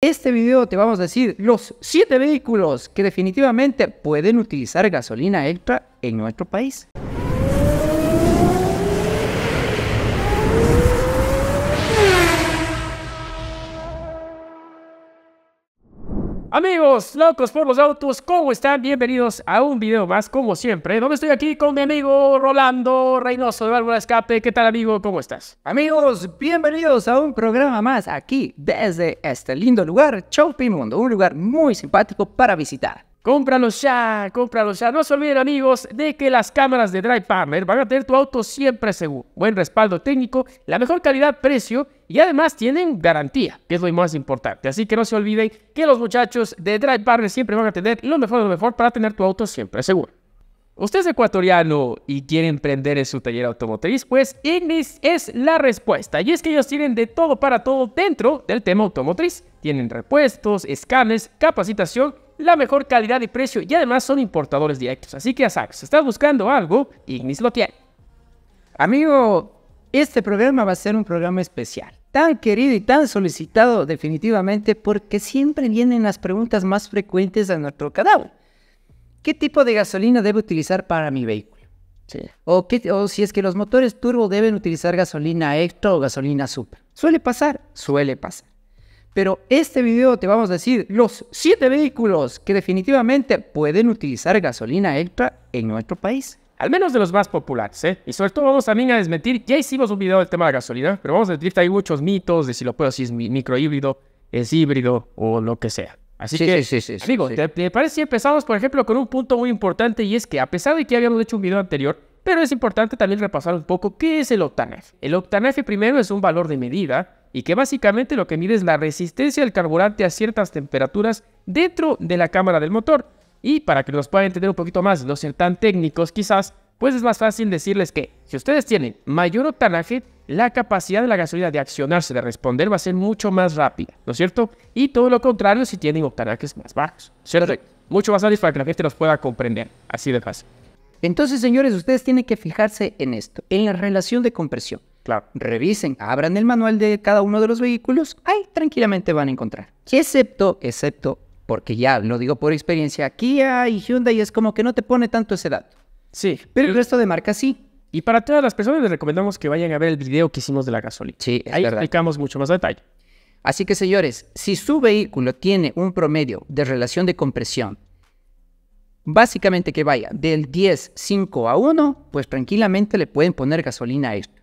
este video te vamos a decir los 7 vehículos que definitivamente pueden utilizar gasolina extra en nuestro país. Amigos, locos por los autos, ¿cómo están? Bienvenidos a un video más, como siempre, donde estoy aquí con mi amigo Rolando Reynoso de Válvula Escape. ¿Qué tal, amigo? ¿Cómo estás? Amigos, bienvenidos a un programa más aquí desde este lindo lugar, Mundo, un lugar muy simpático para visitar. Cómpralo ya, cómpralo ya. No se olviden amigos de que las cámaras de Drive Partner van a tener tu auto siempre seguro. Buen respaldo técnico, la mejor calidad-precio y además tienen garantía, que es lo más importante. Así que no se olviden que los muchachos de Drive Partner siempre van a tener lo mejor de lo mejor para tener tu auto siempre seguro. ¿Usted es ecuatoriano y quiere emprender en su taller automotriz? Pues Ignis es la respuesta. Y es que ellos tienen de todo para todo dentro del tema automotriz. Tienen repuestos, escanes, capacitación la mejor calidad y precio y además son importadores directos. Así que Asax, si estás buscando algo, Ignis lo tiene. Amigo, este programa va a ser un programa especial, tan querido y tan solicitado definitivamente porque siempre vienen las preguntas más frecuentes a nuestro cadáver. ¿Qué tipo de gasolina debo utilizar para mi vehículo? O, o, si es que los motores turbo deben utilizar gasolina extra o gasolina super. Suele pasar, suele pasar. Pero este video te vamos a decir los 7 vehículos que definitivamente pueden utilizar gasolina extra en nuestro país. Al menos de los más populares, ¿eh? Y sobre todo vamos también a desmentir, ya hicimos un video del tema de la gasolina, pero vamos a desmentir, hay muchos mitos de si lo puedo, si es microhíbrido, es híbrido o lo que sea. Así que, sí, sí, amigo, ¿te, parece si empezamos, por ejemplo, con un punto muy importante y es que a pesar de que habíamos hecho un video anterior, pero es importante también repasar un poco qué es el octanaje. El octanaje primero es un valor de medida y que básicamente lo que mide es la resistencia del carburante a ciertas temperaturas dentro de la cámara del motor. Y para que los puedan entender un poquito más, no ser tan técnicos quizás, pues es más fácil decirles que si ustedes tienen mayor octanaje, la capacidad de la gasolina de accionarse, de responder, va a ser mucho más rápida, ¿no es cierto? Y todo lo contrario si tienen octanajes más bajos, ¿cierto? Mucho más fácil para que la gente los pueda comprender, así de fácil. Entonces, señores, ustedes tienen que fijarse en esto, en la relación de compresión. Revisen, abran el manual de cada uno de los vehículos, ahí tranquilamente van a encontrar. Excepto, excepto, porque ya lo digo por experiencia, Kia y Hyundai es como que no te pone tanto ese dato. Sí. Pero el resto de marcas sí. Y para todas las personas les recomendamos que vayan a ver el video que hicimos de la gasolina. Sí, ahí explicamos mucho más detalle. Así que señores, si su vehículo tiene un promedio de relación de compresión, básicamente que vaya del 10, 5 a 1, pues tranquilamente le pueden poner gasolina a esto.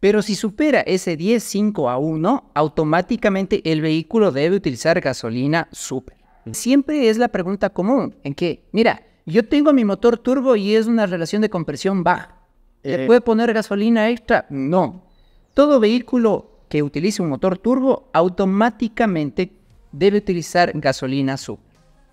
Pero si supera ese 10 5 a 1, automáticamente el vehículo debe utilizar gasolina super. Mm. Siempre es la pregunta común, en que, mira, yo tengo mi motor turbo y es una relación de compresión baja. ¿Le eh, puede poner gasolina extra? No. Todo vehículo que utilice un motor turbo automáticamente debe utilizar gasolina super.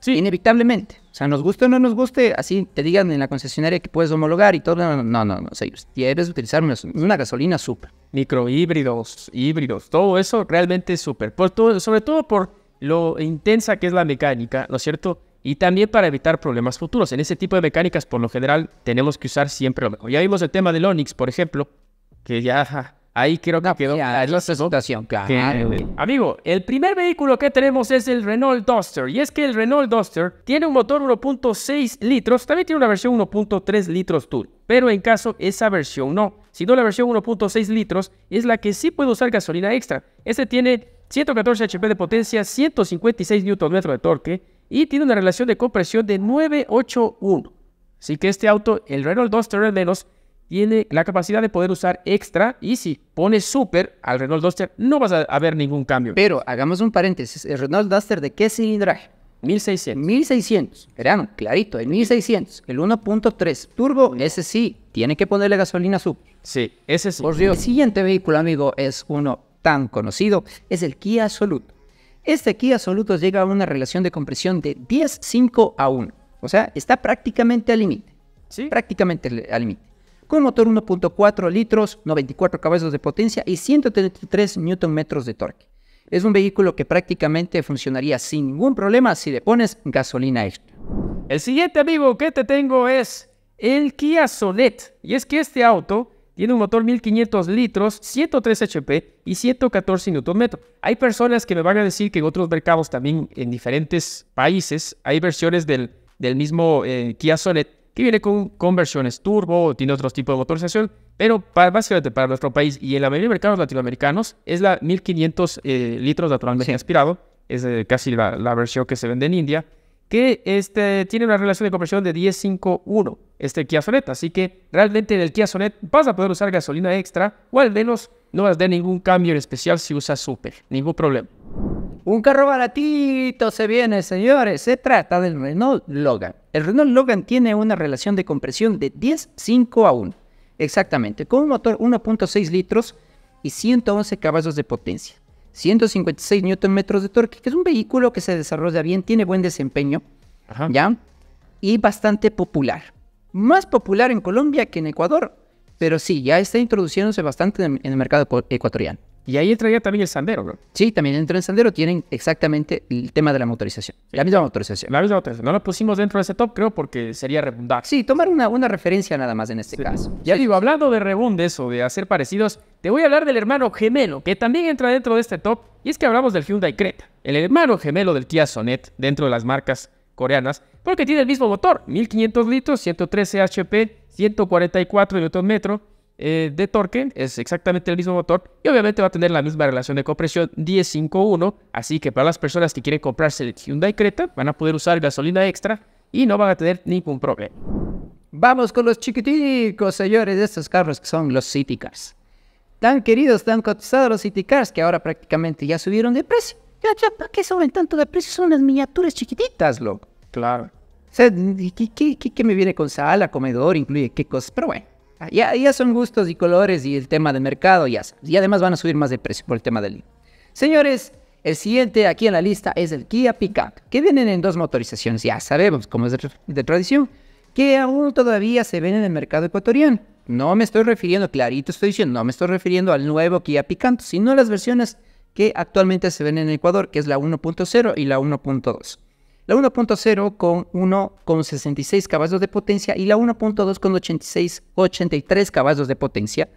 Sí. Inevitablemente. O sea, nos guste o no nos guste, así te digan en la concesionaria que puedes homologar y todo. No, no, no. no, O sea, quieres utilizar una, gasolina súper. Microhíbridos, híbridos, todo eso realmente es súper. Sobre todo por lo intensa que es la mecánica, ¿no es cierto? Y también para evitar problemas futuros. En ese tipo de mecánicas, por lo general, tenemos que usar siempre lo mejor. Ya vimos el tema del Onix, por ejemplo, que ya Ahí creo que quedó la presentación. Claro, eh, Amigo, el primer vehículo que tenemos es el Renault Duster. Y es que el Renault Duster tiene un motor 1.6 litros. También tiene una versión 1.3 litros turbo. Pero en caso, esa versión no. Sino la versión 1.6 litros es la que sí puede usar gasolina extra. Este tiene 114 HP de potencia, 156 Nm de torque y tiene una relación de compresión de 981. Así que este auto, el Renault Duster al menos, tiene la capacidad de poder usar extra y si pones super al Renault Duster no vas a, ver ningún cambio. Pero hagamos un paréntesis, ¿el Renault Duster de qué cilindraje? 1600. 1600, verán, clarito, el 1600, el 1.3 turbo, ese sí, tiene que ponerle gasolina super. Sí, ese sí. el siguiente vehículo, amigo, es uno tan conocido, es el Kia Soluto. Este Kia Soluto llega a una relación de compresión de 10.5 a 1, o sea, está prácticamente al límite. Sí. Prácticamente al límite con motor 1.4 litros, 94 caballos de potencia y 133 Nm de torque. Es un vehículo que prácticamente funcionaría sin ningún problema si le pones gasolina extra. El siguiente amigo que te tengo es el Kia Sonet. Y es que este auto tiene un motor 1500 litros, 103 HP y 114 Nm. Hay personas que me van a decir que en otros mercados también, en diferentes países, hay versiones del, del mismo eh, Kia Sonet que viene con conversiones turbo, tiene otros tipo de motorización, pero básicamente para nuestro país y en la mayoría de mercados latinoamericanos es la 1500 eh, litros naturalmente sí. aspirado, es eh, casi la, versión que se vende en India, que este, tiene una relación de conversión de 10-5-1, este Kia Sonet, así que realmente en el Kia Sonet vas a poder usar gasolina extra o al menos no vas a tener ningún cambio en especial si usas Super, ningún problema. Un carro baratito se viene, señores. Se trata del Renault Logan. El Renault Logan tiene una relación de compresión de 10-5 a 1, exactamente, con un motor 1.6 litros y 111 caballos de potencia, 156 Nm de torque, que es un vehículo que se desarrolla bien, tiene buen desempeño, ¿ya? Y bastante popular. Más popular en Colombia que en Ecuador, pero sí, ya está introduciéndose bastante en el mercado ecuatoriano. Y ahí entraría también el sandero, bro. Sí, también dentro el sandero tienen exactamente el tema de la motorización. La misma motorización. La misma motorización. No la pusimos dentro de ese top, creo, porque sería redundante. Sí, tomar una, una referencia nada más en este caso. Ya digo, hablando de rebundes o de hacer parecidos, te voy a hablar del hermano gemelo, que también entra dentro de este top. Y es que hablamos del Hyundai Creta, el hermano gemelo del Kia Sonet dentro de las marcas coreanas, porque tiene el mismo motor, 1500 litros, 113 HP, 144 Nm eh, de torque, es exactamente el mismo motor y obviamente va a tener la misma relación de compresión 10.5.1, así que para las personas que quieren comprarse el Hyundai Creta van a poder usar gasolina extra y no van a tener ningún problema. Vamos con los chiquiticos, señores, de estos carros que son los City Cars. Tan queridos, tan cotizados los City Cars que ahora prácticamente ya subieron de precio. Ya, ya, ¿para qué suben tanto de precio? Son unas miniaturas chiquititas, loco. Claro. O qué, qué, qué me viene con sala, comedor, incluye qué cosas? Pero bueno. Ya, son gustos y colores y el tema de mercado, ya Y además van a subir más de precio por el tema del e. Señores, el siguiente aquí en la lista es el Kia Picanto que vienen en dos motorizaciones, ya sabemos, como es de, de tradición, que aún todavía se ven en el mercado ecuatoriano. No me estoy refiriendo, clarito estoy diciendo, no me estoy refiriendo al nuevo Kia Picanto, sino a las versiones que actualmente se ven en Ecuador, que es la 1.0 y la 1.2 la 1.0 con 1.66 caballos de potencia y la 1.2 con 86, 83 caballos de potencia,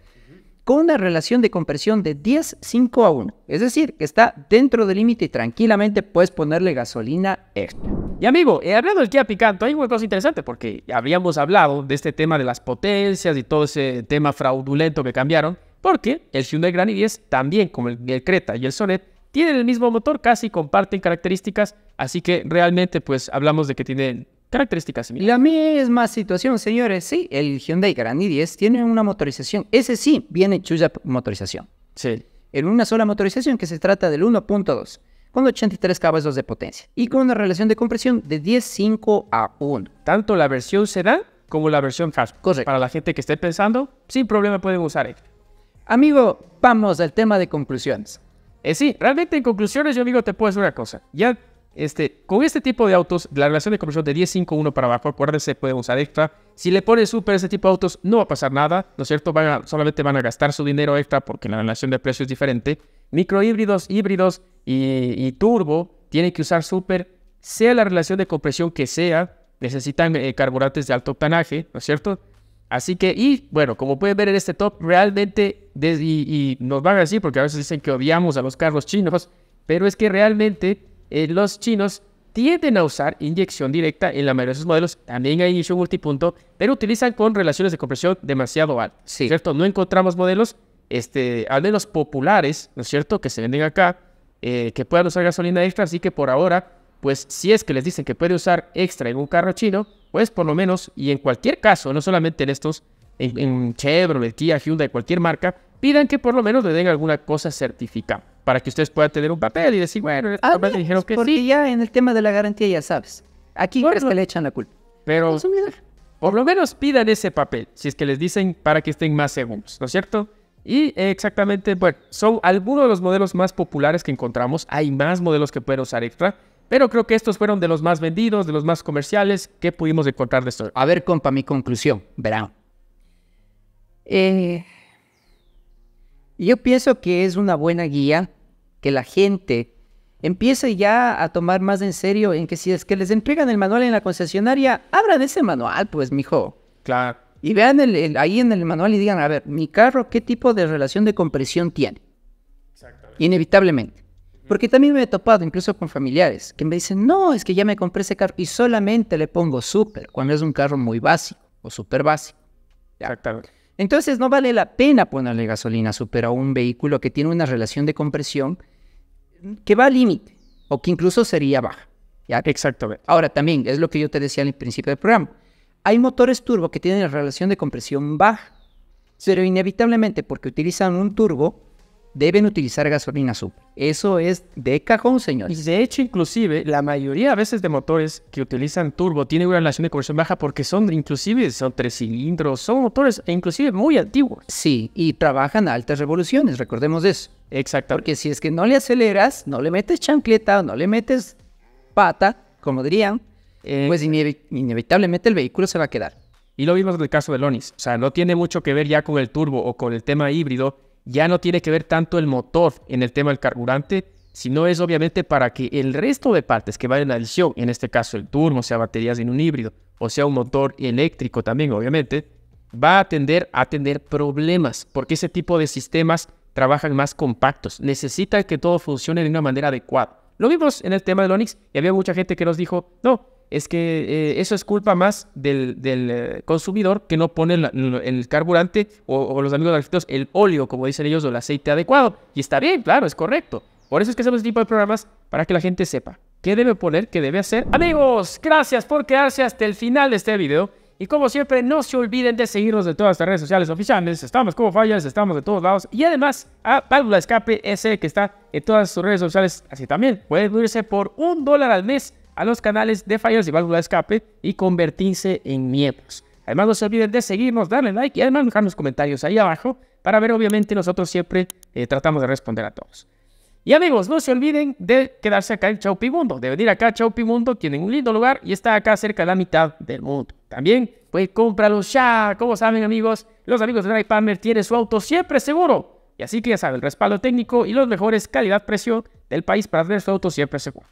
con una relación de compresión de 10.5 a 1. Es decir, que está dentro del límite y tranquilamente puedes ponerle gasolina extra. Y amigo, he eh, hablado del Kia Picanto, hay una cosa interesante porque habíamos hablado de este tema de las potencias y todo ese tema fraudulento que cambiaron, porque el Hyundai Grand i10 también, como el, el Creta y el Sonet, tienen el mismo motor, casi comparten características, así que realmente pues hablamos de que tienen características similares. La misma situación, señores, sí, el Hyundai Grand i10 tiene una motorización, ese sí viene suya motorización. Sí. En una sola motorización que se trata del 1.2 con 83 caballos de potencia y con una relación de compresión de 10.5 a 1. Tanto la versión Sedan como la versión hatchback. Correcto. Para la gente que esté pensando, sin problema pueden usar Amigo, vamos al tema de conclusiones. Eh, sí, realmente en conclusiones, yo amigo, te puedo decir una cosa. Ya, este, con este tipo de autos, la relación de compresión de 10-5-1 para abajo, acuérdense, puede usar extra. Si le pones super a este tipo de autos, no va a pasar nada, ¿no es cierto? Van solamente van a gastar su dinero extra porque la relación de precio es diferente. Microhíbridos, híbridos y, turbo tienen que usar super, sea la relación de compresión que sea, necesitan eh, carburantes de alto octanaje, ¿no es cierto? Así que, y bueno, como pueden ver en este top, realmente, y, nos van a decir, porque a veces dicen que odiamos a los carros chinos, pero es que realmente eh, los chinos tienden a usar inyección directa en la mayoría de sus modelos, también hay inyección multipunto, pero utilizan con relaciones de compresión demasiado altas, ¿cierto? No encontramos modelos, este, al menos populares, ¿no es cierto?, que se venden acá, eh, que puedan usar gasolina extra, así que por ahora, pues si es que les dicen que puede usar extra en un carro chino, pues por lo menos, y en cualquier caso, no solamente en estos, en, Chevrolet, Kia, Hyundai, cualquier marca, pidan que por lo menos le den alguna cosa certificada para que ustedes puedan tener un papel y decir, bueno, ah, dijeron pues, que porque ya en el tema de la garantía ya sabes, aquí crees que le echan la culpa. Pero pues, por lo menos pidan ese papel, si es que les dicen para que estén más seguros, ¿no es cierto? Y exactamente, bueno, son algunos de los modelos más populares que encontramos. Hay más modelos que pueden usar extra, pero creo que estos fueron de los más vendidos, de los más comerciales que pudimos encontrar de esto. A ver, compa, mi conclusión, verán. Eh, yo pienso que es una buena guía que la gente empiece ya a tomar más en serio en que si es que les entregan el manual en la concesionaria, abran ese manual, pues, mijo. Claro. Y vean ahí en el manual y digan, a ver, mi carro, ¿qué tipo de relación de compresión tiene? Exactamente. Inevitablemente. Porque también me he topado incluso con familiares que me dicen, no, es que ya me compré ese carro y solamente le pongo súper cuando es un carro muy básico o súper básico. Exactamente. Entonces no vale la pena ponerle gasolina súper a un vehículo que tiene una relación de compresión que va al límite o que incluso sería baja. ¿ya? Exactamente. Ahora también es lo que yo te decía al principio del programa. Hay motores turbo que tienen relación de compresión baja, pero inevitablemente porque utilizan un turbo deben utilizar gasolina sub. Eso es de cajón, señores. Y de hecho, inclusive, la mayoría a veces de motores que utilizan turbo tienen una relación de conversión baja porque son, inclusive, son tres cilindros, son motores, e inclusive, muy antiguos. Sí, y trabajan a altas revoluciones, recordemos eso. Exacto. Porque si es que no le aceleras, no le metes chancleta, no le metes pata, como dirían, eh, pues inevitablemente el vehículo se va a quedar. Y lo vimos en el caso de Lonis O sea, no tiene mucho que ver ya con el turbo o con el tema híbrido, ya no tiene que ver tanto el motor en el tema del carburante, sino es obviamente para que el resto de partes que van en adición, en este caso el turbo, sea baterías en un híbrido, o sea un motor eléctrico también, obviamente, va a tender a tener problemas, porque ese tipo de sistemas trabajan más compactos, necesitan que todo funcione de una manera adecuada. Lo vimos en el tema del Onix y había mucha gente que nos dijo, no, es que eh, eso es culpa más del, eh, consumidor que no pone el carburante o, los amigos arquitectos el óleo, como dicen ellos, o el aceite adecuado. Y está bien, claro, es correcto. Por eso es que hacemos este tipo de programas para que la gente sepa qué debe poner, qué debe hacer. Amigos, gracias por quedarse hasta el final de este video. Y como siempre, no se olviden de seguirnos de todas las redes sociales oficiales. Estamos como fallas, estamos de todos lados. Y además, a Válvula Escape S, que está en todas sus redes sociales. Así también, pueden unirse por un dólar al mes a los canales de Fires y válvula de escape y convertirse en miembros. Además, no se olviden de seguirnos, darle like y además dejar los comentarios ahí abajo para ver, obviamente, nosotros siempre eh, tratamos de responder a todos. Y amigos, no se olviden de quedarse acá en Mundo, de venir acá a Mundo tienen un lindo lugar y está acá cerca de la mitad del mundo. También, pues cómpralos ya. Como saben, amigos, los amigos de Drive Palmer tienen su auto siempre seguro. Y así que ya saben, el respaldo técnico y los mejores calidad-precio del país para tener su auto siempre seguro.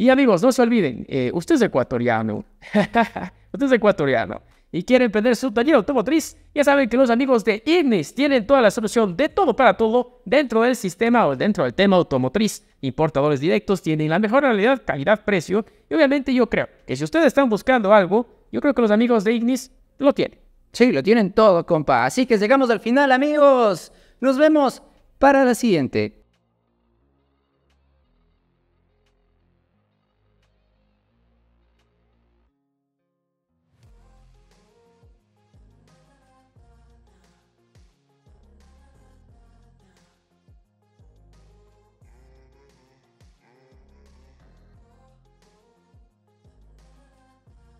Y amigos, no se olviden, eh, usted es ecuatoriano. usted es ecuatoriano. Y quiere emprender su taller automotriz. Ya saben que los amigos de Ignis tienen toda la solución de todo para todo dentro del sistema o dentro del tema automotriz. Importadores directos tienen la mejor realidad, calidad, precio. Y obviamente yo creo que si ustedes están buscando algo, yo creo que los amigos de Ignis lo tienen. Sí, lo tienen todo, compa. Así que llegamos al final, amigos. Nos vemos para la siguiente.